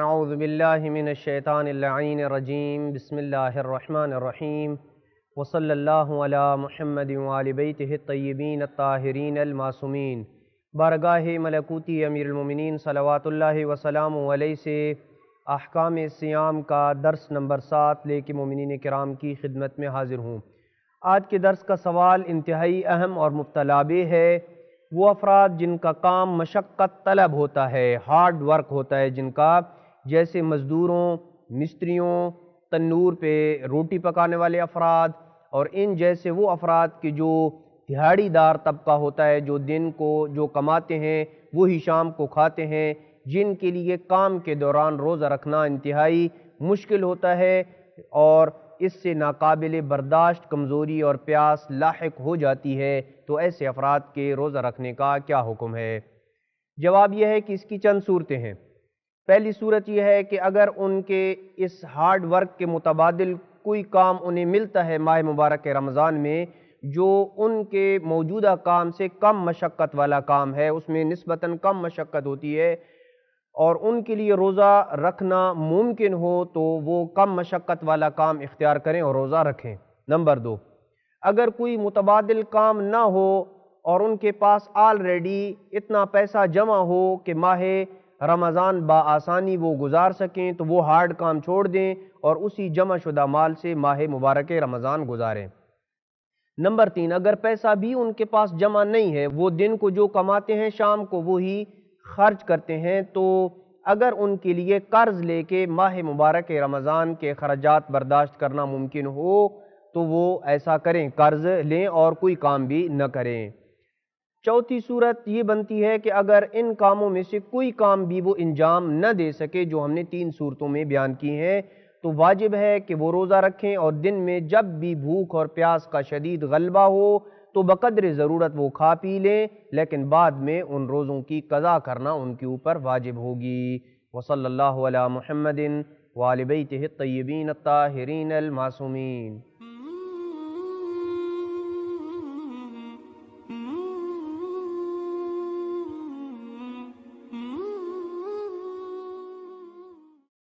اعوذ باللہ من الشیطان اللعین الرجیم بسم اللہ الرحمن الرحیم و اللہ علی محمد محمد بیتہ الطیبین الطاہرین الماسومین بارگاہ ملکوتی امیر المومنین صلوات اللہ وسلام علیہ سے احکام سیام کا درس نمبر سات لے کے مومنین کرام کی خدمت میں حاضر ہوں آج کے درس کا سوال انتہائی اہم اور مبتلابے ہے وہ افراد جن کا کام مشقت طلب ہوتا ہے ہارڈ ورک ہوتا ہے جن کا جیسے مزدوروں مستریوں تنور پہ روٹی پکانے والے افراد اور ان جیسے وہ افراد کے جو دہاڑی دار طبقہ ہوتا ہے جو دن کو جو کماتے ہیں وہی شام کو کھاتے ہیں جن کے لیے کام کے دوران روزہ رکھنا انتہائی مشکل ہوتا ہے اور اس سے ناقابل برداشت کمزوری اور پیاس لاحق ہو جاتی ہے تو ایسے افراد کے روزہ رکھنے کا کیا حکم ہے جواب یہ ہے کہ اس کی چند صورتیں ہیں پہلی صورت یہ ہے کہ اگر ان کے اس ہارڈ ورک کے متبادل کوئی کام انہیں ملتا ہے ماہ مبارک رمضان میں جو ان کے موجودہ کام سے کم مشقت والا کام ہے اس میں نسبتاً کم مشقت ہوتی ہے اور ان کے لیے روزہ رکھنا ممکن ہو تو وہ کم مشقت والا کام اختیار کریں اور روزہ رکھیں نمبر دو اگر کوئی متبادل کام نہ ہو اور ان کے پاس آلریڈی اتنا پیسہ جمع ہو کہ ماہ رمضان با آسانی وہ گزار سکیں تو وہ ہارڈ کام چھوڑ دیں اور اسی جمع شدہ مال سے ماہ مبارک رمضان گزاریں نمبر تین اگر پیسہ بھی ان کے پاس جمع نہیں ہے وہ دن کو جو کماتے ہیں شام کو وہی خرچ کرتے ہیں تو اگر ان کے لیے قرض لے کے ماہ مبارک رمضان کے خرجات برداشت کرنا ممکن ہو تو وہ ایسا کریں قرض لیں اور کوئی کام بھی نہ کریں چوتھی صورت یہ بنتی ہے کہ اگر ان کاموں میں سے کوئی کام بھی وہ انجام نہ دے سکے جو ہم نے تین صورتوں میں بیان کی ہیں تو واجب ہے کہ وہ روزہ رکھیں اور دن میں جب بھی بھوک اور پیاس کا شدید غلبہ ہو تو بقدر ضرورت وہ کھا پی لیں لیکن بعد میں ان روزوں کی قضا کرنا ان کے اوپر واجب ہوگی و اللہ علی محمد والب الطیبین الطاہرین الماصومین